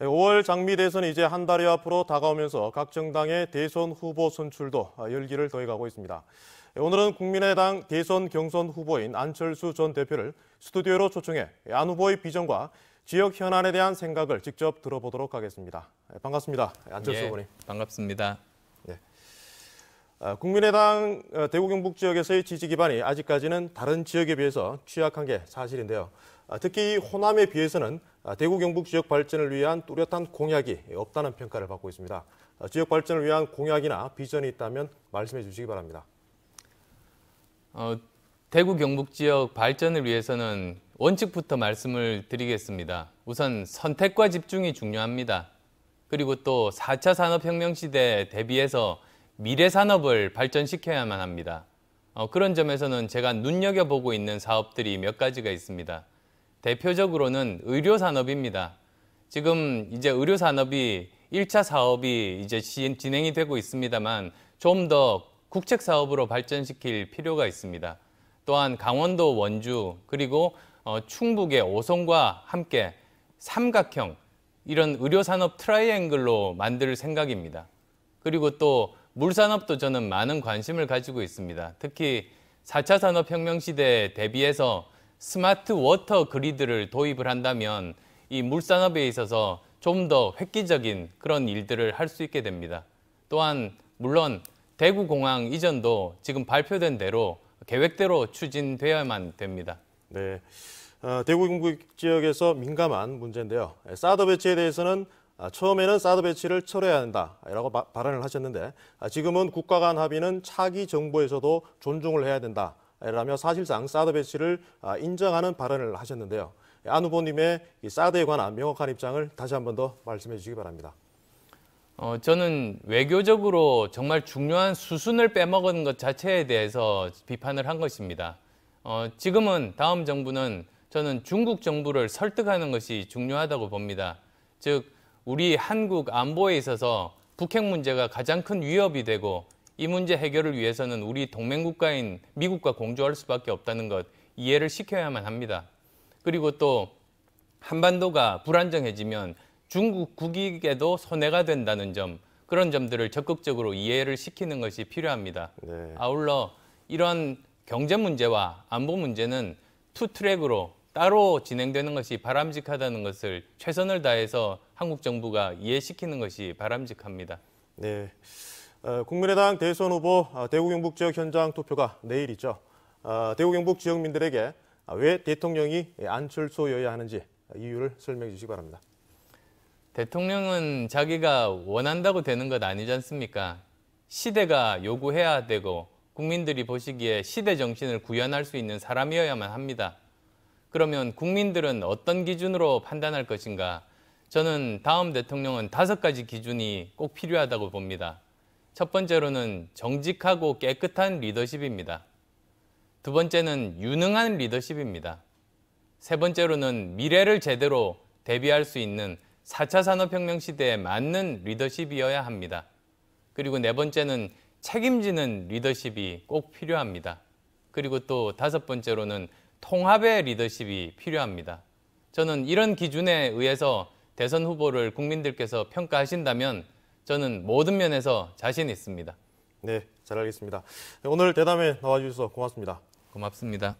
5월 장미 대선이 제한 달이 앞으로 다가오면서 각 정당의 대선 후보 선출도 아, 열기를 더해가고 있습니다. 네, 오늘은 국민의당 대선 경선 후보인 안철수 전 대표를 스튜디오로 초청해 안 후보의 비전과 지역 현안에 대한 생각을 직접 들어보도록 하겠습니다. 네, 반갑습니다. 안철수 예, 후보님. 반갑습니다. 네. 아, 국민의당 어, 대구 경북 지역에서의 지지 기반이 아직까지는 다른 지역에 비해서 취약한 게 사실인데요. 아, 특히 호남에 비해서는 아, 대구 경북 지역 발전을 위한 뚜렷한 공약이 없다는 평가를 받고 있습니다. 아, 지역 발전을 위한 공약이나 비전이 있다면 말씀해 주시기 바랍니다. 어, 대구 경북 지역 발전을 위해서는 원칙부터 말씀을 드리겠습니다. 우선 선택과 집중이 중요합니다. 그리고 또 4차 산업혁명 시대에 대비해서 미래 산업을 발전시켜야만 합니다. 어, 그런 점에서는 제가 눈여겨보고 있는 사업들이 몇 가지가 있습니다. 대표적으로는 의료 산업입니다. 지금 이제 의료 산업이 1차 사업이 이제 진행이 되고 있습니다만 좀 더 국책 사업으로 발전시킬 필요가 있습니다. 또한 강원도 원주 그리고 어, 충북의 오송과 함께 삼각형 이런 의료 산업 트라이앵글로 만들 생각입니다. 그리고 또 물산업도 저는 많은 관심을 가지고 있습니다. 특히 4차 산업혁명 시대에 대비해서 스마트 워터 그리드를 도입을 한다면 이 물산업에 있어서 좀 더 획기적인 그런 일들을 할 수 있게 됩니다. 또한 물론 대구공항 이전도 지금 발표된 대로 계획대로 추진되어야만 됩니다. 네, 어, 대구 인구 지역에서 민감한 문제인데요. 사드 배치에 대해서는 아, 처음에는 사드 배치를 철회해야 한다라고 발언을 하셨는데 아, 지금은 국가 간 합의는 차기 정부에서도 존중을 해야 된다. 라며 사실상 사드 배치를 아, 인정하는 발언을 하셨는데요. 안 후보님의 사드에 관한 명확한 입장을 다시 한 번 더 말씀해 주시기 바랍니다. 어, 저는 외교적으로 정말 중요한 수순을 빼먹은 것 자체에 대해서 비판을 한 것입니다. 어, 지금은 다음 정부는 저는 중국 정부를 설득하는 것이 중요하다고 봅니다. 즉, 우리 한국 안보에 있어서 북핵 문제가 가장 큰 위협이 되고 이 문제 해결을 위해서는 우리 동맹국가인 미국과 공조할 수밖에 없다는 것 이해를 시켜야만 합니다. 그리고 또 한반도가 불안정해지면 중국 국익에도 손해가 된다는 점 그런 점들을 적극적으로 이해를 시키는 것이 필요합니다. 네. 아울러 이런 경제 문제와 안보 문제는 투 트랙으로 따로 진행되는 것이 바람직하다는 것을 최선을 다해서 한국 정부가 이해시키는 것이 바람직합니다. 네. 어, 국민의당 대선 후보 어, 대구 경북 지역 현장 투표가 내일이죠. 어, 대구 경북 지역민들에게 왜 대통령이 안철수여야 하는지 이유를 설명해 주시기 바랍니다. 대통령은 자기가 원한다고 되는 것 아니지 않습니까? 시대가 요구해야 되고 국민들이 보시기에 시대 정신을 구현할 수 있는 사람이어야만 합니다. 그러면 국민들은 어떤 기준으로 판단할 것인가? 저는 다음 대통령은 다섯 가지 기준이 꼭 필요하다고 봅니다. 첫 번째로는 정직하고 깨끗한 리더십입니다. 두 번째는 유능한 리더십입니다. 세 번째로는 미래를 제대로 대비할 수 있는 4차 산업혁명 시대에 맞는 리더십이어야 합니다. 그리고 네 번째는 책임지는 리더십이 꼭 필요합니다. 그리고 또 다섯 번째로는 통합의 리더십이 필요합니다. 저는 이런 기준에 의해서 대선 후보를 국민들께서 평가하신다면 저는 모든 면에서 자신 있습니다. 네, 잘 알겠습니다. 오늘 대담에 나와주셔서 고맙습니다. 고맙습니다.